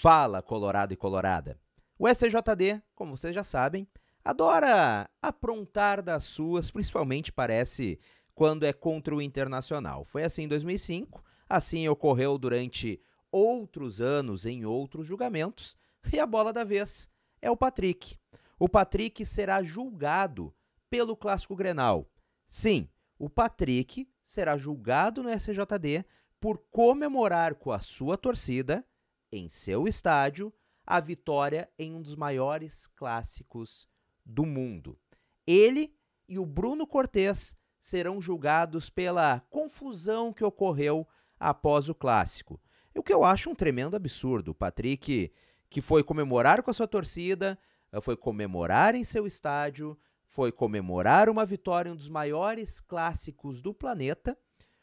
Fala, Colorado e Colorada. O STJD, como vocês já sabem, adora aprontar das suas, principalmente parece quando é contra o internacional. Foi assim em 2005, assim ocorreu durante outros anos em outros julgamentos, e a bola da vez é o Patrick. O Patrick será julgado pelo Clássico Grenal. Sim, o Patrick será julgado no SJD por comemorar com a sua torcida em seu estádio, a vitória em um dos maiores clássicos do mundo. Ele e o Bruno Cortes serão julgados pela confusão que ocorreu após o clássico. O que eu acho um tremendo absurdo. O Patrick, que foi comemorar com a sua torcida, foi comemorar em seu estádio, foi comemorar uma vitória em um dos maiores clássicos do planeta.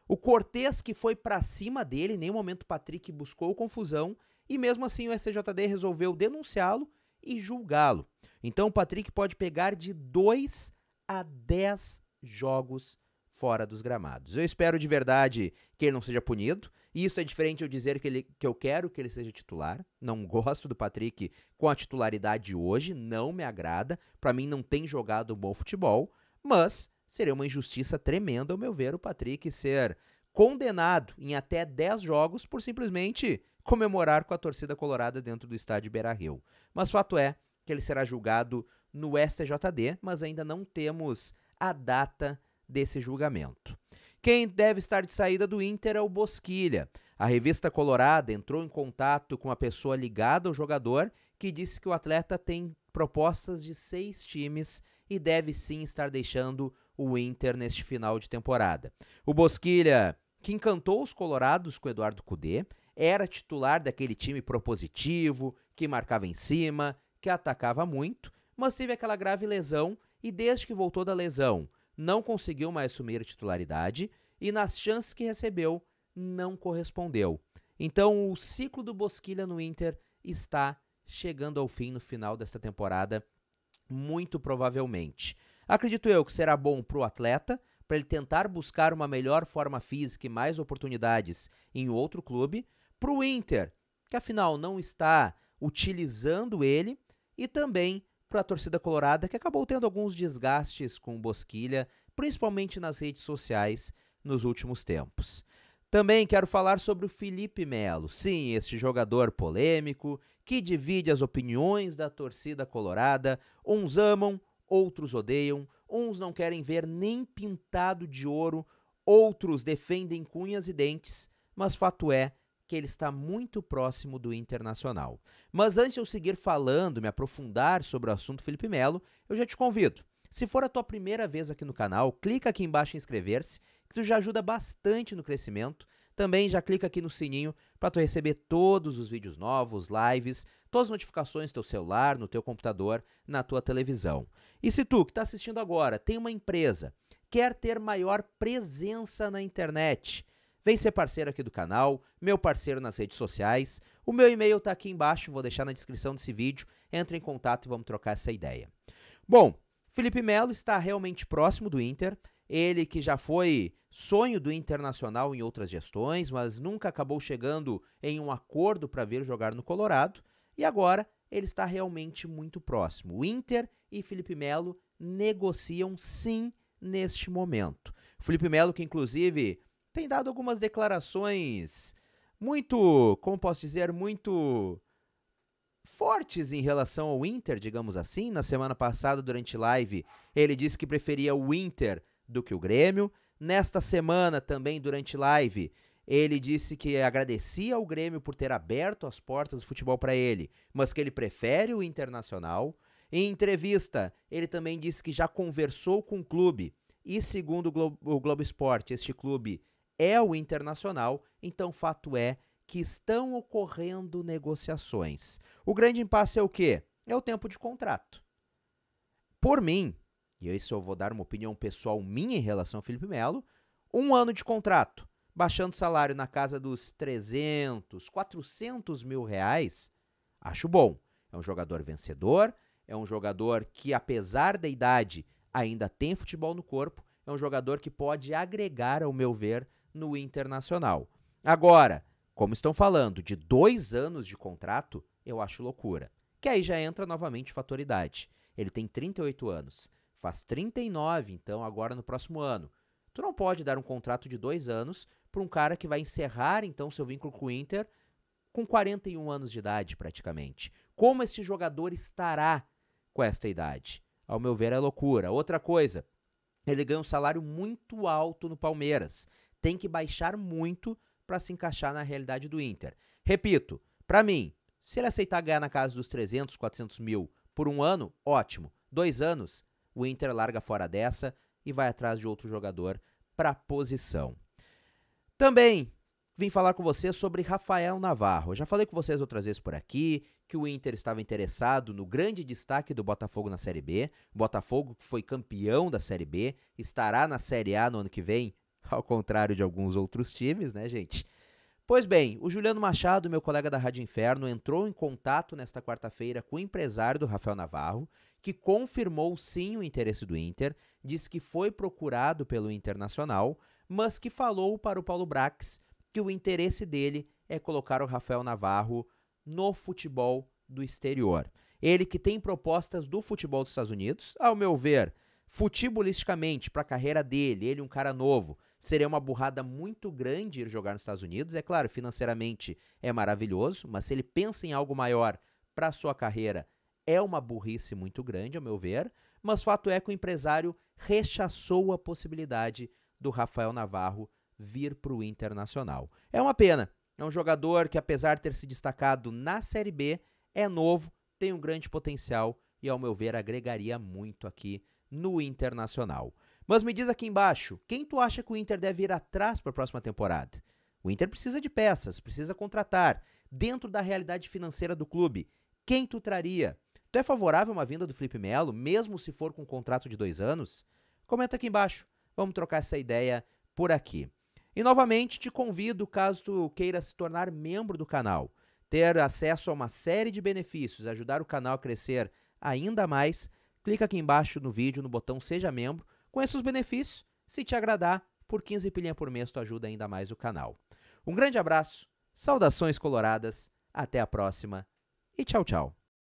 O Cortez que foi para cima dele, em nenhum momento o Patrick buscou confusão e mesmo assim o STJD resolveu denunciá-lo e julgá-lo. Então o Patrick pode pegar de 2 a 10 jogos fora dos gramados. Eu espero de verdade que ele não seja punido. E isso é diferente eu dizer que, ele, que eu quero que ele seja titular. Não gosto do Patrick com a titularidade hoje, não me agrada. Para mim não tem jogado bom futebol, mas seria uma injustiça tremenda ao meu ver o Patrick ser condenado em até 10 jogos por simplesmente comemorar com a torcida colorada dentro do estádio Beira-Rio. Mas fato é que ele será julgado no STJD, mas ainda não temos a data desse julgamento. Quem deve estar de saída do Inter é o Bosquilha. A revista Colorada entrou em contato com a pessoa ligada ao jogador que disse que o atleta tem propostas de seis times e deve sim estar deixando o Inter neste final de temporada. O Bosquilha, que encantou os colorados com Eduardo Cudê, era titular daquele time propositivo, que marcava em cima, que atacava muito, mas teve aquela grave lesão e desde que voltou da lesão, não conseguiu mais assumir a titularidade e nas chances que recebeu, não correspondeu. Então, o ciclo do Bosquilha no Inter está chegando ao fim no final desta temporada, muito provavelmente. Acredito eu que será bom para o atleta, para ele tentar buscar uma melhor forma física e mais oportunidades em outro clube, para o Inter, que afinal não está utilizando ele, e também para a torcida colorada, que acabou tendo alguns desgastes com o Bosquilha, principalmente nas redes sociais nos últimos tempos. Também quero falar sobre o Felipe Melo. Sim, este jogador polêmico que divide as opiniões da torcida colorada. Uns amam, outros odeiam, uns não querem ver nem pintado de ouro, outros defendem cunhas e dentes, mas fato é que ele está muito próximo do Internacional. Mas antes de eu seguir falando, me aprofundar sobre o assunto Felipe Melo, eu já te convido. Se for a tua primeira vez aqui no canal, clica aqui embaixo em inscrever-se, que tu já ajuda bastante no crescimento. Também já clica aqui no sininho para tu receber todos os vídeos novos, lives, todas as notificações no teu celular, no teu computador, na tua televisão. E se tu que está assistindo agora tem uma empresa, quer ter maior presença na internet, Vem ser parceiro aqui do canal, meu parceiro nas redes sociais. O meu e-mail está aqui embaixo, vou deixar na descrição desse vídeo. Entre em contato e vamos trocar essa ideia. Bom, Felipe Melo está realmente próximo do Inter. Ele que já foi sonho do Internacional em outras gestões, mas nunca acabou chegando em um acordo para vir jogar no Colorado. E agora ele está realmente muito próximo. O Inter e Felipe Melo negociam sim neste momento. Felipe Melo, que inclusive tem dado algumas declarações muito, como posso dizer, muito fortes em relação ao Inter, digamos assim. Na semana passada, durante live, ele disse que preferia o Inter do que o Grêmio. Nesta semana, também durante live, ele disse que agradecia ao Grêmio por ter aberto as portas do futebol para ele, mas que ele prefere o Internacional. Em entrevista, ele também disse que já conversou com o clube e, segundo o Globo, o Globo Esporte, este clube é o internacional, então fato é que estão ocorrendo negociações. O grande impasse é o quê? É o tempo de contrato. Por mim, e isso eu vou dar uma opinião pessoal minha em relação ao Felipe Melo, um ano de contrato, baixando salário na casa dos 300, 400 mil reais, acho bom. É um jogador vencedor, é um jogador que, apesar da idade, ainda tem futebol no corpo, é um jogador que pode agregar, ao meu ver, no Internacional. Agora, como estão falando de dois anos de contrato, eu acho loucura. Que aí já entra novamente fator idade. Ele tem 38 anos, faz 39, então agora no próximo ano. Tu não pode dar um contrato de dois anos para um cara que vai encerrar então seu vínculo com o Inter com 41 anos de idade praticamente. Como este jogador estará com esta idade? Ao meu ver, é loucura. Outra coisa, ele ganha um salário muito alto no Palmeiras tem que baixar muito para se encaixar na realidade do Inter. Repito, para mim, se ele aceitar ganhar na casa dos 300, 400 mil por um ano, ótimo. Dois anos, o Inter larga fora dessa e vai atrás de outro jogador para a posição. Também vim falar com você sobre Rafael Navarro. já falei com vocês outras vezes por aqui que o Inter estava interessado no grande destaque do Botafogo na Série B. O Botafogo, que foi campeão da Série B, estará na Série A no ano que vem? ao contrário de alguns outros times, né, gente? Pois bem, o Juliano Machado, meu colega da Rádio Inferno, entrou em contato nesta quarta-feira com o empresário do Rafael Navarro, que confirmou sim o interesse do Inter, disse que foi procurado pelo Internacional, mas que falou para o Paulo Brax que o interesse dele é colocar o Rafael Navarro no futebol do exterior. Ele que tem propostas do futebol dos Estados Unidos, ao meu ver, futebolisticamente para a carreira dele, ele um cara novo, Seria uma burrada muito grande ir jogar nos Estados Unidos. É claro, financeiramente é maravilhoso, mas se ele pensa em algo maior para sua carreira, é uma burrice muito grande, ao meu ver. Mas fato é que o empresário rechaçou a possibilidade do Rafael Navarro vir para o Internacional. É uma pena. É um jogador que, apesar de ter se destacado na Série B, é novo, tem um grande potencial e, ao meu ver, agregaria muito aqui no Internacional. Mas me diz aqui embaixo, quem tu acha que o Inter deve ir atrás para a próxima temporada? O Inter precisa de peças, precisa contratar. Dentro da realidade financeira do clube, quem tu traria? Tu é favorável a uma vinda do Felipe Melo, mesmo se for com um contrato de dois anos? Comenta aqui embaixo. Vamos trocar essa ideia por aqui. E novamente te convido, caso tu queira se tornar membro do canal, ter acesso a uma série de benefícios, ajudar o canal a crescer ainda mais, clica aqui embaixo no vídeo, no botão Seja Membro, Conheça os benefícios. Se te agradar, por 15 pilhinhas por mês tu ajuda ainda mais o canal. Um grande abraço, saudações coloradas, até a próxima e tchau, tchau.